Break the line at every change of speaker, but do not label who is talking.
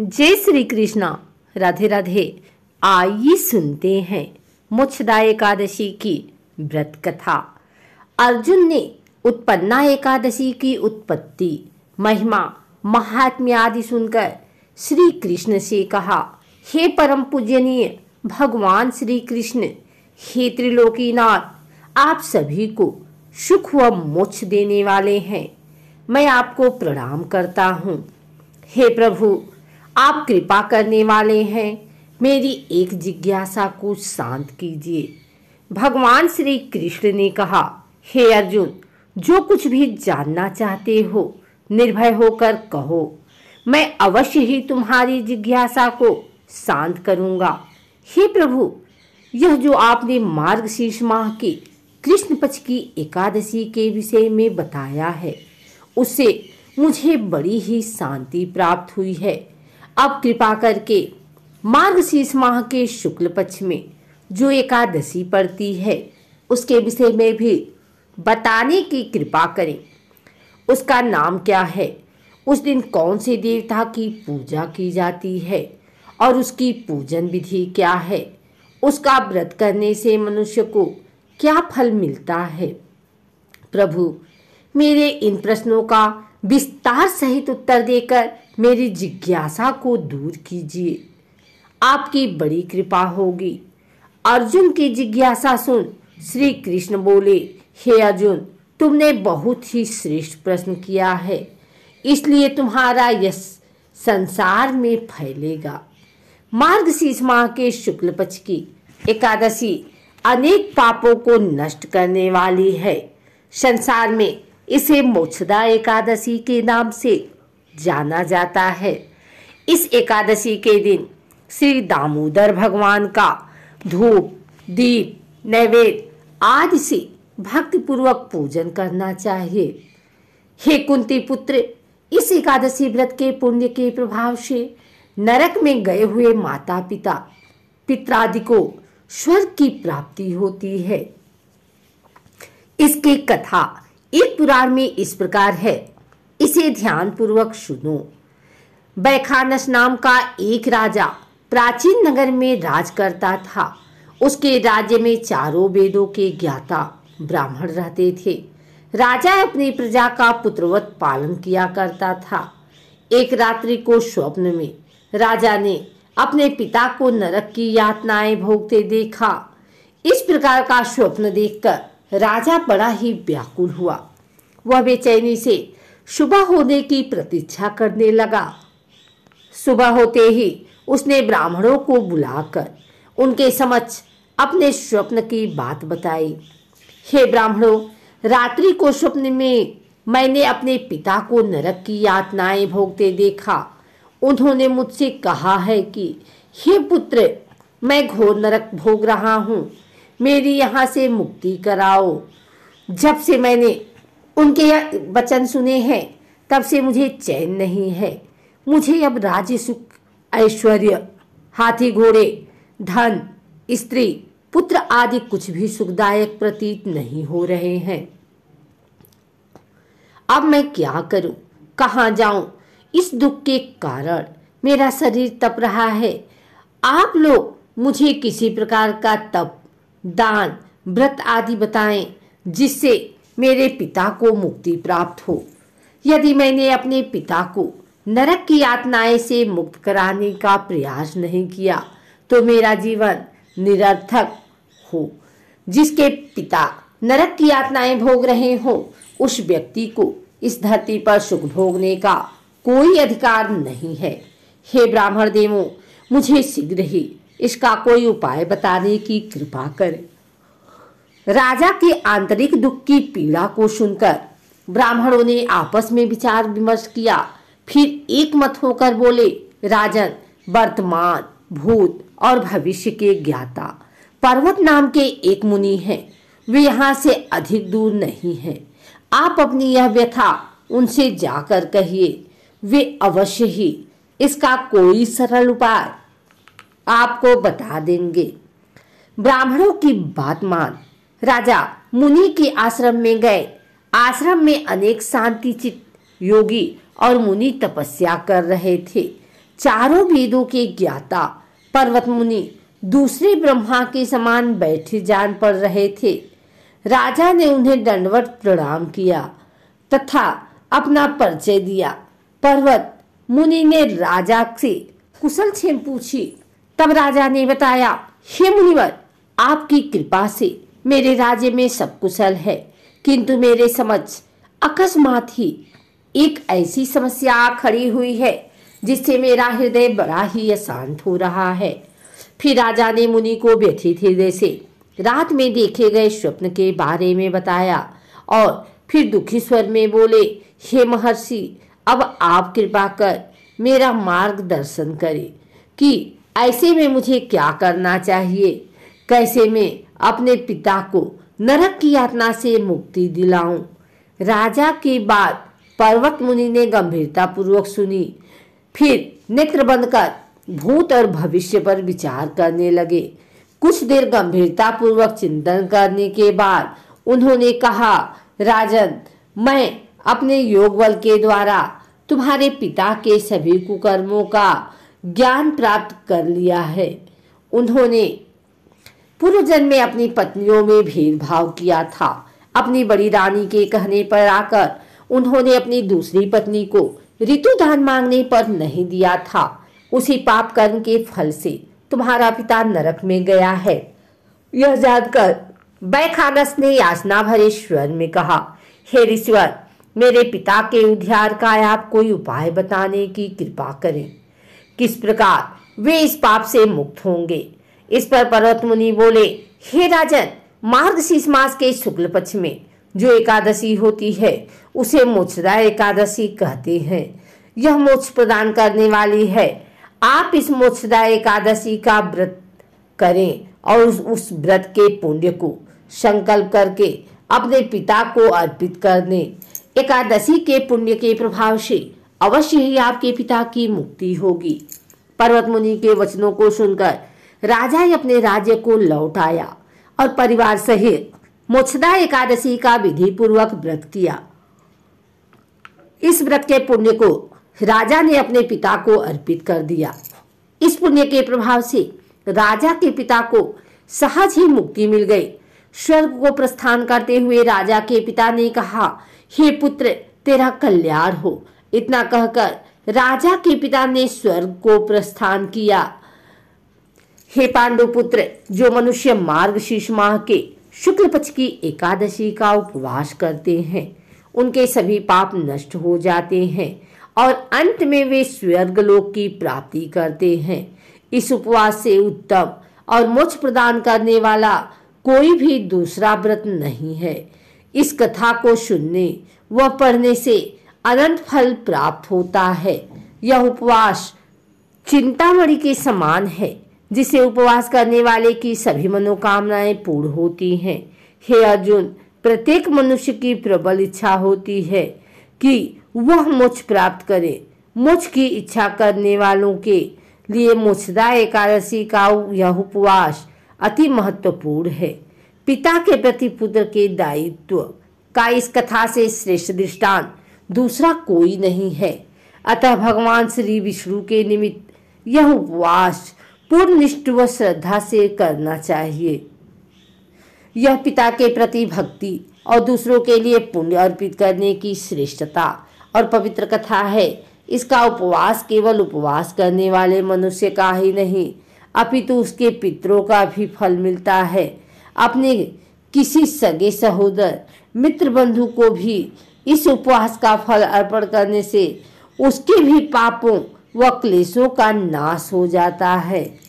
जय श्री कृष्णा राधे राधे आइए सुनते हैं मुच्छदा एकादशी की व्रत कथा अर्जुन ने उत्पन्ना एकादशी की उत्पत्ति महिमा महात्म्य आदि सुनकर श्री कृष्ण से कहा हे परम पूजनीय भगवान श्री कृष्ण हे त्रिलोकीनाथ आप सभी को सुख व मोक्ष देने वाले हैं मैं आपको प्रणाम करता हूँ हे प्रभु आप कृपा करने वाले हैं मेरी एक जिज्ञासा को शांत कीजिए भगवान श्री कृष्ण ने कहा हे अर्जुन जो कुछ भी जानना चाहते हो निर्भय होकर कहो मैं अवश्य ही तुम्हारी जिज्ञासा को शांत करूंगा हे प्रभु यह जो आपने मार्ग शीर्ष माह की कृष्ण पक्ष की एकादशी के विषय में बताया है उससे मुझे बड़ी ही शांति प्राप्त हुई है अब कृपा करके मार्ग शीर्ष माह के शुक्ल पक्ष में जो एकादशी पड़ती है उसके विषय में भी बताने की कृपा करें उसका नाम क्या है उस दिन कौन से देवता की पूजा की जाती है और उसकी पूजन विधि क्या है उसका व्रत करने से मनुष्य को क्या फल मिलता है प्रभु मेरे इन प्रश्नों का विस्तार सहित उत्तर देकर मेरी जिज्ञासा को दूर कीजिए आपकी बड़ी कृपा होगी अर्जुन की जिज्ञासा सुन श्री कृष्ण बोले हे अर्जुन तुमने बहुत ही श्रेष्ठ प्रश्न किया है इसलिए तुम्हारा यश संसार में फैलेगा मार्गशीर्ष माह के शुक्ल पक्ष की एकादशी अनेक पापों को नष्ट करने वाली है संसार में इसे मोक्षदा एकादशी के नाम से जाना जाता है इस एकादशी के दिन श्री दामोदर भगवान का धूप दीप नैवेद्य आदि से भक्तिपूर्वक पूजन करना चाहिए हे कुंती पुत्र इस एकादशी व्रत के पुण्य के प्रभाव से नरक में गए हुए माता पिता पित्रादि को स्वर्ग की प्राप्ति होती है इसकी कथा एक पुराण में इस प्रकार है इसे ध्यान पूर्वक सुनो बैखानस नाम का एक राजा प्राचीन नगर में राज करता था उसके राज्य में चारों वेदों के ज्ञाता ब्राह्मण रहते थे राजा अपनी प्रजा का पुत्रवत पालन किया करता था एक रात्रि को स्वप्न में राजा ने अपने पिता को नरक की यातनाएं भोगते देखा इस प्रकार का स्वप्न देखकर राजा बड़ा ही व्याकुल हुआ वह बेचैनी से सुबह होने की प्रतीक्षा करने लगा सुबह होते ही उसने ब्राह्मणों को बुलाकर उनके समक्ष अपने स्वप्न की बात बताई हे ब्राह्मणों रात्रि को स्वप्न में मैंने अपने पिता को नरक की यातनाएं भोगते देखा उन्होंने मुझसे कहा है कि हे पुत्र मैं घोर नरक भोग रहा हूँ मेरी यहाँ से मुक्ति कराओ जब से मैंने उनके वचन सुने हैं तब से मुझे चैन नहीं है मुझे अब राज्य सुख ऐश्वर्य हाथी घोड़े धन स्त्री पुत्र आदि कुछ भी सुखदायक प्रतीत नहीं हो रहे हैं अब मैं क्या करूं कहाँ जाऊं इस दुख के कारण मेरा शरीर तप रहा है आप लोग मुझे किसी प्रकार का तप दान व्रत आदि बताएं जिससे मेरे पिता को मुक्ति प्राप्त हो यदि मैंने अपने पिता को नरक की यातनाएं से मुक्त कराने का प्रयास नहीं किया तो मेरा जीवन निरर्थक हो जिसके पिता नरक की यातनाएं भोग रहे हो उस व्यक्ति को इस धरती पर सुख भोगने का कोई अधिकार नहीं है हे ब्राह्मण देवों मुझे शीघ्र ही इसका कोई उपाय बताने की कृपा करें राजा के आंतरिक दुख की पीड़ा को सुनकर ब्राह्मणों ने आपस में विचार विमर्श किया फिर एक मत होकर बोले राजन वर्तमान भूत और भविष्य के ज्ञाता पर्वत नाम के एक मुनि हैं वे यहाँ से अधिक दूर नहीं हैं आप अपनी यह व्यथा उनसे जाकर कहिए वे अवश्य ही इसका कोई सरल उपाय आपको बता देंगे ब्राह्मणों की बात मान राजा मुनि के आश्रम में गए आश्रम में अनेक शांतिचित योगी और मुनि तपस्या कर रहे थे चारों वेदों के ज्ञाता पर्वत मुनि दूसरे ब्रह्मा के समान बैठे जान पड़ रहे थे राजा ने उन्हें दंडवत प्रणाम किया तथा अपना परिचय दिया पर्वत मुनि ने राजा से कुशल छेम पूछी तब राजा ने बताया हे मुनिवर आपकी कृपा से मेरे राज्य में सब कुशल है किंतु मेरे समझ अकस्मात ही एक ऐसी समस्या खड़ी हुई है जिससे मेरा हृदय बड़ा ही अशांत हो रहा है फिर राजा ने मुनि को व्यथित हृदय से रात में देखे गए स्वप्न के बारे में बताया और फिर दुखी स्वर में बोले हे महर्षि अब आप कृपा कर मेरा मार्गदर्शन करें कि ऐसे में मुझे क्या करना चाहिए कैसे मैं अपने पिता को नरक की यातना से मुक्ति दिलाऊं? राजा की बात पर्वत मुनि ने गंभीरतापूर्वक सुनी फिर नेत्र बंद कर भूत और भविष्य पर विचार करने लगे कुछ देर गंभीरतापूर्वक चिंतन करने के बाद उन्होंने कहा राजन मैं अपने योग बल के द्वारा तुम्हारे पिता के सभी कुकर्मों का ज्ञान प्राप्त कर लिया है उन्होंने पूर्व जन्म में अपनी पत्नियों में भेदभाव किया था अपनी बड़ी रानी के कहने पर आकर उन्होंने अपनी दूसरी पत्नी को ऋतु ऋतुदान मांगने पर नहीं दिया था उसी पाप कर्म के फल से तुम्हारा पिता नरक में गया है यह जानकर बैखानस ने याचना भरे स्वर में कहा हे ऋषिवर मेरे पिता के उद्धार का आप कोई उपाय बताने की कृपा करें किस प्रकार वे इस पाप से मुक्त होंगे इस पर पर्वत मुनि बोले हे राजन मार्गशीर्ष मास के शुक्ल पक्ष में जो एकादशी होती है उसे मोक्षदा एकादशी कहते हैं यह मोक्ष प्रदान करने वाली है आप इस मोक्षदा एकादशी का व्रत करें और उस, उस व्रत के पुण्य को संकल्प करके अपने पिता को अर्पित कर दें एकादशी के पुण्य के प्रभाव से अवश्य ही आपके पिता की मुक्ति होगी पर्वत मुनि के वचनों को सुनकर राजा ही अपने राज्य को लौट आया और परिवार सहित मुछदा एकादशी का विधि पूर्वक व्रत किया इस व्रत के पुण्य को राजा ने अपने पिता को अर्पित कर दिया इस पुण्य के प्रभाव से राजा के पिता को सहज ही मुक्ति मिल गई स्वर्ग को प्रस्थान करते हुए राजा के पिता ने कहा हे पुत्र तेरा कल्याण हो इतना कहकर राजा के पिता ने स्वर्ग को प्रस्थान किया हे पांडु पुत्र जो मनुष्य मार्ग शीर्ष माह के शुक्ल पक्ष की एकादशी का उपवास करते हैं उनके सभी पाप नष्ट हो जाते हैं और अंत में वे स्वर्गलोक की प्राप्ति करते हैं इस उपवास से उत्तम और मोक्ष प्रदान करने वाला कोई भी दूसरा व्रत नहीं है इस कथा को सुनने व पढ़ने से अनंत फल प्राप्त होता है यह उपवास चिंतामणि के समान है जिसे उपवास करने वाले की सभी मनोकामनाएं पूर्ण होती हैं हे अर्जुन प्रत्येक मनुष्य की प्रबल इच्छा होती है कि वह मोक्ष प्राप्त करे मोक्ष की इच्छा करने वालों के लिए मोक्षदा एकादशी का यह उपवास अति महत्वपूर्ण है पिता के प्रति पुत्र के दायित्व का इस कथा से श्रेष्ठ दृष्टांत दूसरा कोई नहीं है अतः भगवान श्री विष्णु के निमित्त यह उपवास पूर्ण निष्ठ व श्रद्धा से करना चाहिए यह पिता के प्रति भक्ति और दूसरों के लिए पुण्य अर्पित करने की श्रेष्ठता और पवित्र कथा है इसका उपवास केवल उपवास करने वाले मनुष्य का ही नहीं अपितु तो उसके पितरों का भी फल मिलता है अपने किसी सगे सहोदर मित्र बंधु को भी इस उपवास का फल अर्पण करने से उसके भी पापों व क्लेशों का नाश हो जाता है